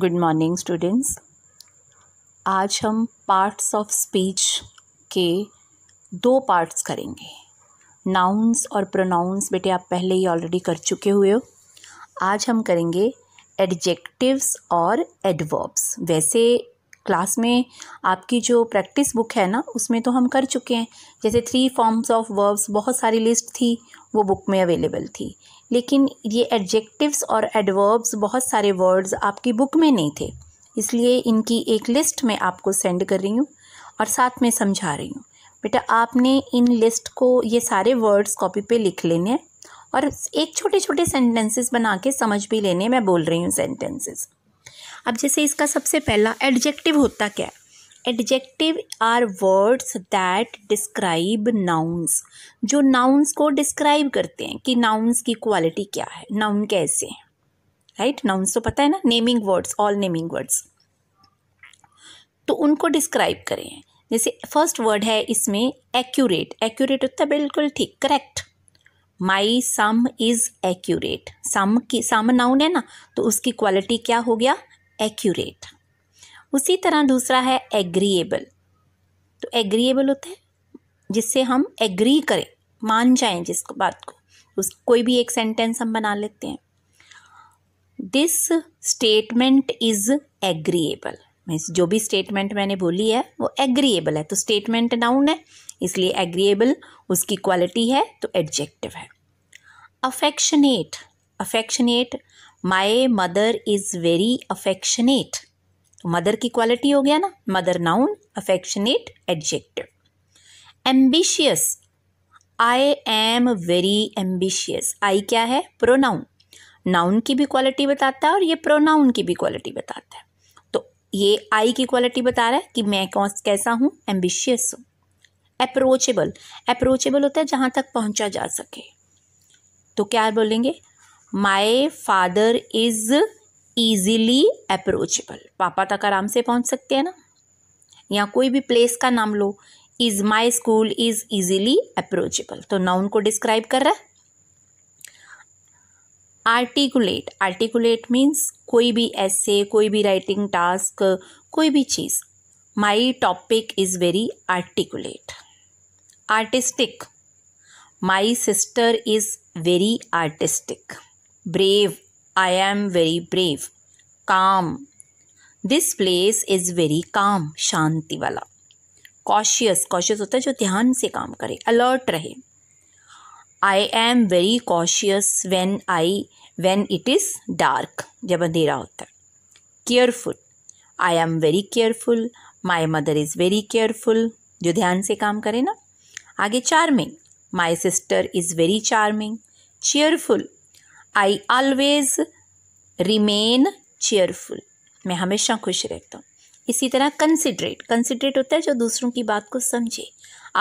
Good morning students आज हम parts of speech के दो पार्ट्स करेंगे नाउन्स और प्रोनाउंस बेटे आप पहले ही ऑलरेडी कर चुके हुए हो आज हम करेंगे एडजेक्टिव्स और एडवर्ब्स वैसे क्लास में आपकी जो प्रैक्टिस बुक है ना उसमें तो हम कर चुके हैं जैसे थ्री फॉर्म्स ऑफ वर्ब्स बहुत सारी लिस्ट थी वो बुक में अवेलेबल थी लेकिन ये एडजेक्टिव्स और एडवर्ब्स बहुत सारे वर्ड्स आपकी बुक में नहीं थे इसलिए इनकी एक लिस्ट मैं आपको सेंड कर रही हूँ और साथ में समझा रही हूँ बेटा आपने इन लिस्ट को ये सारे वर्ड्स कॉपी पे लिख लेने हैं और एक छोटे छोटे सेंटेंसेस बना के समझ भी लेने मैं बोल रही हूँ सेंटेंसेस अब जैसे इसका सबसे पहला एडजेक्टिव होता क्या है adjective are words that describe nouns जो नाउन्स को डिस्क्राइब करते हैं कि नाउन्स की क्वालिटी क्या है नाउन कैसे हैं राइट नाउन्स तो पता है ना naming words all naming words तो उनको डिस्क्राइब करें जैसे फर्स्ट वर्ड है इसमें एक्यूरेट एक्यूरेट होता है बिल्कुल ठीक correct my some is accurate some की सम नाउन है ना तो उसकी क्वालिटी क्या हो गया एक्यूरेट उसी तरह दूसरा है एग्रीएबल तो एग्रीएबल होता है जिससे हम एग्री करें मान जाएं जिस बात को उस कोई भी एक सेंटेंस हम बना लेते हैं this statement is agreeable means जो भी स्टेटमेंट मैंने बोली है वो एग्रीएबल है तो स्टेटमेंट नाउन है इसलिए एग्रीएबल उसकी क्वालिटी है तो एडजेक्टिव है affectionate affectionate my mother is very affectionate तो मदर की क्वालिटी हो गया ना mother noun affectionate adjective ambitious I am very ambitious I क्या है प्रोनाउन नाउन की भी क्वालिटी बताता है और ये प्रोनाउन की भी क्वालिटी बताता है तो ये आई की क्वालिटी बता रहा है कि मैं कौन कैसा हूँ एम्बिशियस हूँ अप्रोचेबल अप्रोचेबल होता है जहाँ तक पहुँचा जा सके तो क्या बोलेंगे my father is easily approachable पापा तक आराम से पहुंच सकते हैं ना या कोई भी प्लेस का नाम लो is my school is easily approachable तो नाउन को डिस्क्राइब कर रहा है आर्टिकुलेट आर्टिकुलेट मीन्स कोई भी ऐसे कोई भी राइटिंग टास्क कोई भी चीज़ my topic is very articulate artistic my sister is very artistic brave I am very brave. Calm. This place is very calm. शांति वाला Cautious. Cautious होता है जो ध्यान से काम करे Alert रहे I am very cautious when I when it is dark. जब अंधेरा होता है Careful. I am very careful. My mother is very careful. जो ध्यान से काम करे ना आगे charming my sister is very charming cheerful I always remain cheerful मैं हमेशा खुश रहता हूँ इसी तरह कंसिडरेट कंसिडरेट होता है जो दूसरों की बात को समझे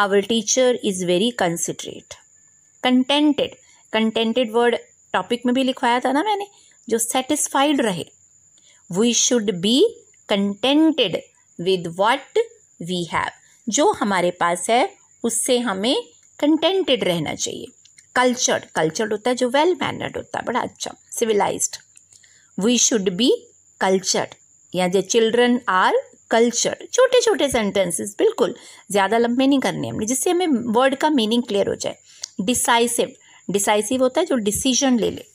our teacher is very considerate contented contented word topic में भी लिखवाया था ना मैंने जो सेटिस्फाइड रहे we should be contented with what we have जो हमारे पास है उससे हमें कंटेंटेड रहना चाहिए कल्चर्ड कल्चर्ड होता है जो वेल मैनर्ड होता है बड़ा अच्छा civilised we should be cultured या जो चिल्ड्रन आर कल्चर छोटे छोटे सेंटेंसेस बिल्कुल ज़्यादा लंबे नहीं करने हमने जिससे हमें वर्ड का मीनिंग क्लियर हो जाए डिसाइसिव डिसाइसिव होता है जो डिसीजन ले ले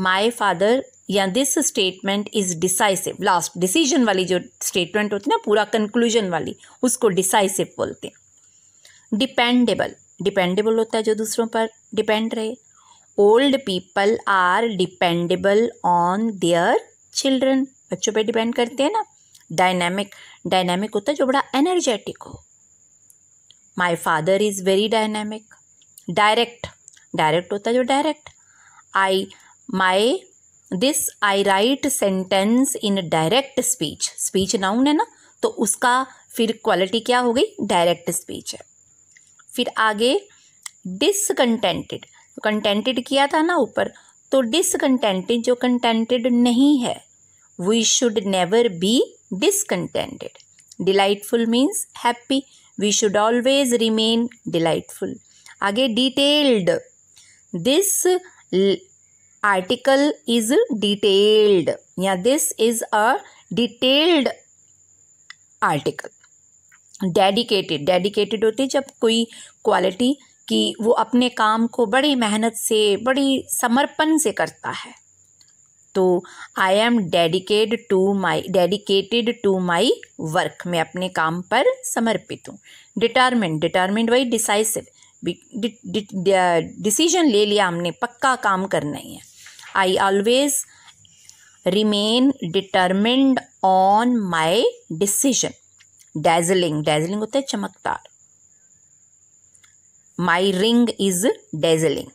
माई फादर या this statement is decisive last decision वाली जो स्टेटमेंट होती है ना पूरा कंक्लूजन वाली उसको डिसाइसिव बोलते हैं डिपेंडेबल डिपेंडेबल होता है जो दूसरों पर डिपेंड रहे old people are dependable on their children बच्चों पे डिपेंड करते हैं ना डायनेमिक डायनेमिक होता है जो बड़ा एनर्जेटिक हो my father is very dynamic direct direct होता है जो direct I my this I write sentence in direct speech speech noun है ना तो उसका फिर क्वालिटी क्या हो गई डायरेक्ट स्पीच है फिर आगे डिसकंटेंटेड कंटेंटेड तो किया था ना ऊपर तो डिसकंटेंटेड जो कंटेंटेड नहीं है we should never be discontented delightful means happy we should always remain delightful आगे detailed this article is detailed या this is a detailed article dedicated dedicated होती जब कोई क्वालिटी कि वो अपने काम को बड़ी मेहनत से बड़ी समर्पण से करता है तो I am dedicate to my dedicated to my work मैं अपने काम पर समर्पित हूँ डिटर्मेंट डिटर्मेंट वही डिसाइसिव डिसीजन ले लिया हमने पक्का काम करना ही है I always remain determined on my decision dazzling dazzling होता है चमकदार माई रिंग इज डेजलिंग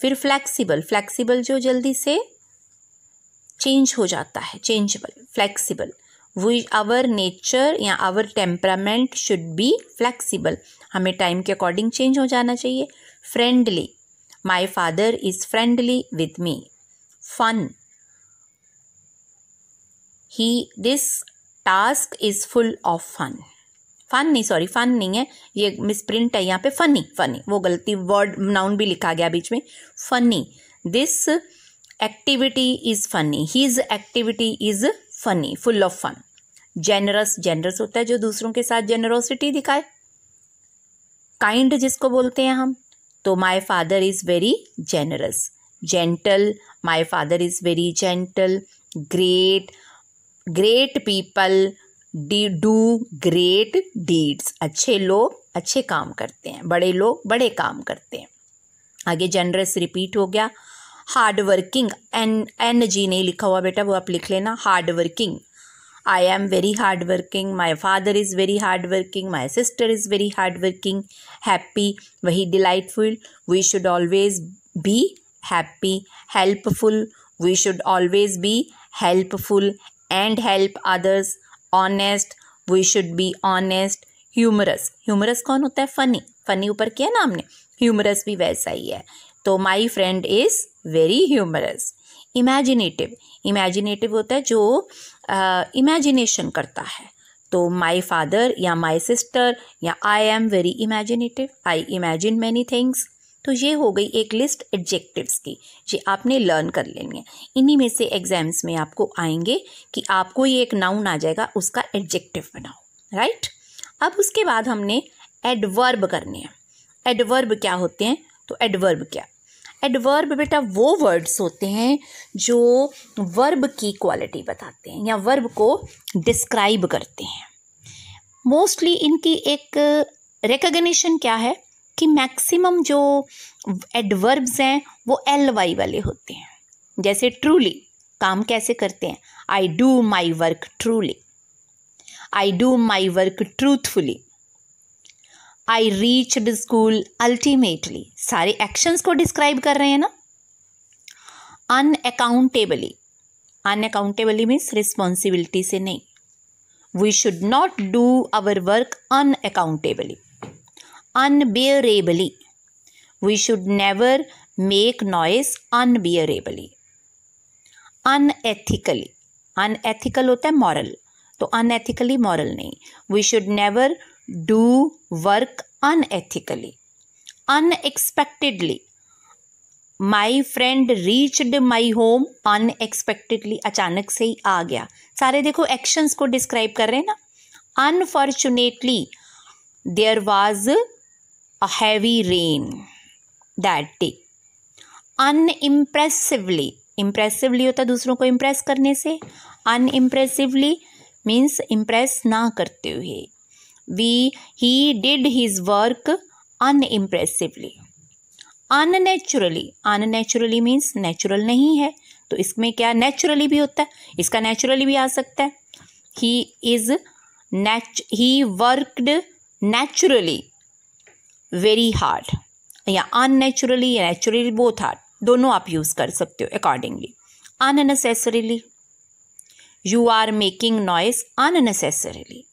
फिर फ्लैक्सीबल फ्लैक्सीबल जो जल्दी से चेंज हो जाता है changeable flexible we our nature या our temperament should be flexible हमें टाइम के अकॉर्डिंग चेंज हो जाना चाहिए friendly my father is friendly with me fun he this task is full of fun fun नहीं सॉरी फन नहीं है ये मिस प्रिंट है यहाँ पे फनी फनी वो गलती वर्ड नाउन भी लिखा गया बीच में funny this activity is funny his activity is funny full of fun generous generous होता है जो दूसरों के साथ जेनरोसिटी दिखाए काइंड जिसको बोलते हैं हम तो my father is very generous gentle my father is very gentle great great people D do great deeds अच्छे लोग अच्छे काम करते हैं बड़े लोग बड़े काम करते हैं आगे जनरस रिपीट हो गया hard working N N G नहीं लिखा हुआ बेटा वो आप लिख लेना hard working I am very hard working my father is very hard working my sister is very hard working happy वही delightful we should always be happy helpful we should always be helpful and help others honest we should be honest humorous humorous कौन होता है funny funny ऊपर किया ना हमने humerus भी वैसा ही है तो my friend is very humorous imaginative imaginative होता है जो इमेजिनेशन uh, करता है तो माई फादर या माई सिस्टर या I am very imaginative I imagine many things तो ये हो गई एक लिस्ट एडजेक्टिव्स की ये आपने लर्न कर लेनी है इन्हीं में से एग्जाम्स में आपको आएंगे कि आपको ये एक नाउन आ जाएगा उसका एडजेक्टिव बनाओ राइट अब उसके बाद हमने एडवर्ब करने हैं एडवर्ब क्या होते हैं तो एडवर्ब क्या एडवर्ब बेटा वो वर्ड्स होते हैं जो वर्ब की क्वालिटी बताते हैं या वर्ब को डिस्क्राइब करते हैं मोस्टली इनकी एक रिकग्निशन क्या है कि मैक्सिमम जो एडवर्ब्स हैं वो एल वाई वाले होते हैं जैसे ट्रूली काम कैसे करते हैं I do my work truly I do my work truthfully I reach the school ultimately सारे एक्शंस को डिस्क्राइब कर रहे हैं ना अनअकाउंटेबली अनअकाउंटेबली मीन्स रिस्पॉन्सिबिलिटी से नहीं we should not do our work unaccountably unbearably. We should never make noise unbearably. Unethically. Unethical होता है मॉरल तो अनएथिकली मॉरल नहीं we should never do work unethically unexpectedly my friend reached my home unexpectedly अचानक से ही आ गया सारे देखो actions को डिस्क्राइब कर रहे हैं ना unfortunately there was a heavy rain that day. Unimpressively, impressively होता है दूसरों को इम्प्रेस करने से अन इम्प्रेसिवली मीन्स इम्प्रेस ना करते हुए we he did his work unimpressively unnaturally unnaturally means natural नहीं है तो इसमें क्या नेचुरली भी होता है इसका नेचुरली भी आ सकता है he is nat he worked naturally very hard या अननेचुरली या नेचुरली बोथ हार्ड दोनों आप यूज़ कर सकते हो accordingly unnecessarily you are making noise unnecessarily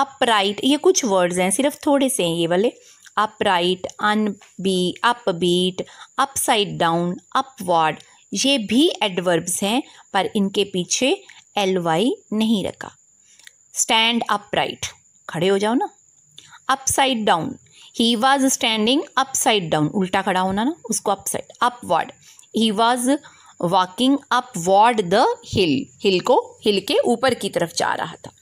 upright ये कुछ वर्ड्स हैं सिर्फ थोड़े से हैं ये वाले upright right un be up beat upside down upward ये भी एडवर्ब्स हैं पर इनके पीछे एल वाई नहीं रखा स्टैंड अपराइट खड़े हो जाओ ना upside down he was standing upside down उल्टा खड़ा होना ना उसको upside upward he was walking upward the hill hill को हिल के ऊपर की तरफ जा रहा था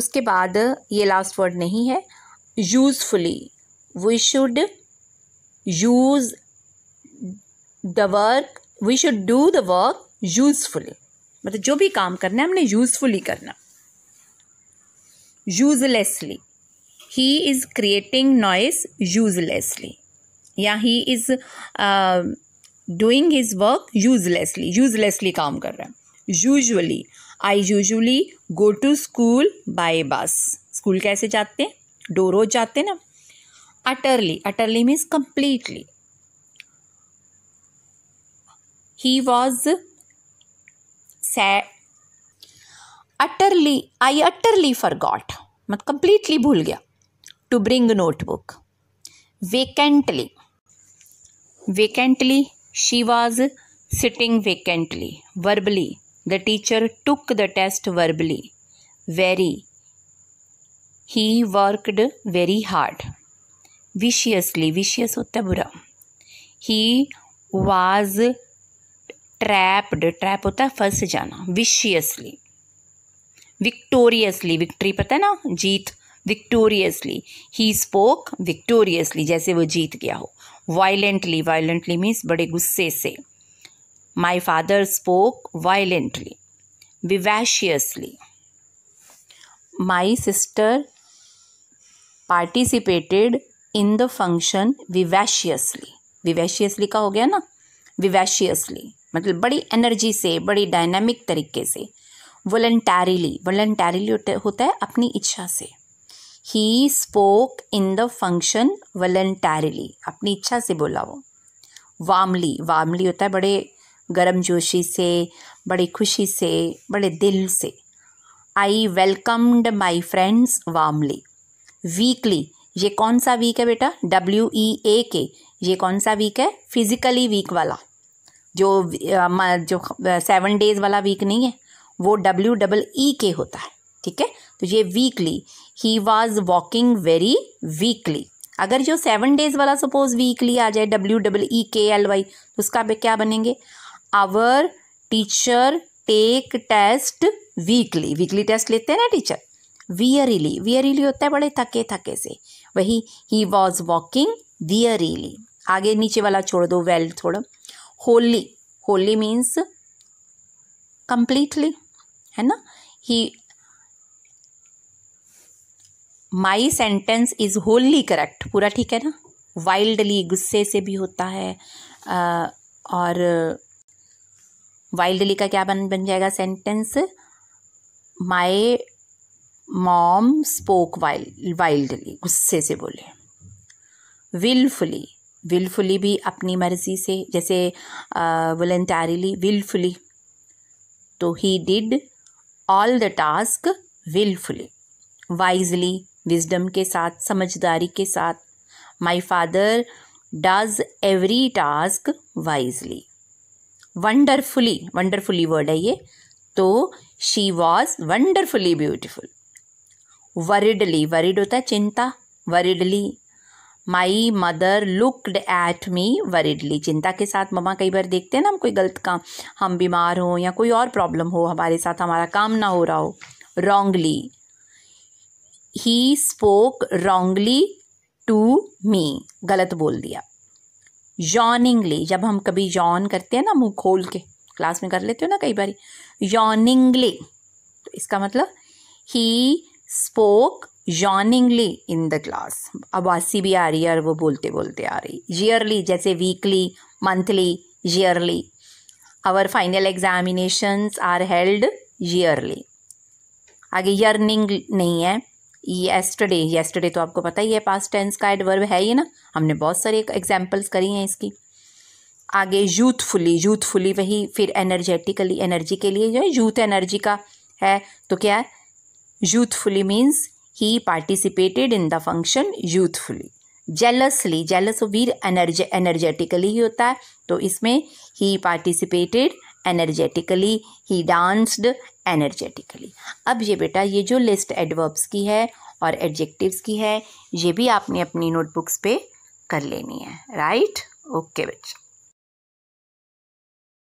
उसके बाद ये लास्ट वर्ड नहीं है usefully we should use the work we should do the work usefully मतलब जो भी काम करना है हमने यूजफुली करना uselessly he is creating noise uselessly या he is doing his work uselessly uselessly काम कर रहा है usually I usually go to school by bus school कैसे जाते हैं दो रोज जाते हैं ना utterly utterly means completely he was said utterly I utterly for forgot मत कंप्लीटली भूल गया to bring notebook vacantly vacantly she was sitting vacantly verbally the teacher took the test verbally very he worked very hard viciously vicious होता है बुरा he was trapped trap होता है फंस जाना विशियसली विक्टोरियसली विक्ट्री पता है ना जीत विक्टोरियसली ही स्पोक विक्टोरियसली जैसे वो जीत गया हो वायलेंटली वायलेंटली मीन्स बड़े गुस्से से my father spoke violently vivaciously my sister participated in the function vivaciously vivaciously का हो गया ना विवैशियसली मतलब बड़ी एनर्जी से बड़ी डायनामिक तरीके से वॉलेंटारीली वॉलेंटारीली होता है अपनी इच्छा से he spoke in the function voluntarily अपनी इच्छा से बोला वो वामली वामली होता है बड़े गर्म जोशी से बड़ी खुशी से बड़े दिल से I welcomed my friends warmly weekly ये कौन सा वीक है बेटा डब्ल्यू ई ए के ये कौन सा वीक है फिजिकली वीक वाला जो जो सेवन डेज वाला वीक नहीं है वो डब्ल्यू डबल ई के होता है ठीक है तो ये weakly he was walking very weakly अगर जो सेवन डेज वाला सपोज वीकली आ जाए डब्ल्यू डबल ई के एल वाई तो उसका क्या बनेंगे our teacher take test weekly weekly test लेते हैं ना टीचर वियरीली वियरीली होता है बड़े थके थके से वही ही वॉज वॉकिंग वियरीली आगे नीचे वाला छोड़ दो वेल थोड़ा होली होली मीन्स कंप्लीटली है ना he my sentence is wholly correct पूरा ठीक है ना वाइल्डली गुस्से से भी होता है आ, और वाइल्डली का क्या बन बन जाएगा sentence my mom spoke wild wildly गुस्से से बोले विलफुली विलफुली भी अपनी मर्जी से जैसे वॉलेंटारीली विलफुली तो he did all the task wilfully wisely wisdom के साथ समझदारी के साथ my father does every task wisely wonderfully wonderfully word है ये तो she was wonderfully beautiful worriedly worried होता है चिंता worriedly my mother looked at me worriedly चिंता के साथ ममा कई बार देखते हैं ना हम कोई गलत काम हम बीमार हों या कोई और प्रॉब्लम हो हमारे साथ हमारा काम ना हो रहा हो wrongly he spoke wrongly to me गलत बोल दिया यॉनिंगली जब हम कभी यॉन करते हैं ना मुंह खोल के क्लास में कर लेते हो ना कई बार यॉनिंगली तो इसका मतलब he spoke yawningly in the class अब आसी भी आ रही है और वो बोलते बोलते आ रही ईयरली जैसे weekly monthly yearly our final examinations are held yearly आगे यर्निंग नहीं है येस्टडे येस्टडे तो आपको पता ही है पास्ट टेंस का एडवर्ब है ही ना हमने बहुत सारे एग्जाम्पल्स करी हैं इसकी आगे यूथफुली यूथफुली वही फिर एनर्जेटिकली एनर्जी के लिए जो है यूथ एनर्जी का है तो क्या है youthfully means He participated in the function youthfully. Jealously jealous वीर एनर्ज एनर्जेटिकली ही होता है तो इसमें he participated energetically he danced energetically अब ये बेटा ये जो लिस्ट एडवर्ब्स की है और एडजेक्टिव्स की है ये भी आपने अपनी नोटबुक्स पे कर लेनी है राइट ओके बच्चों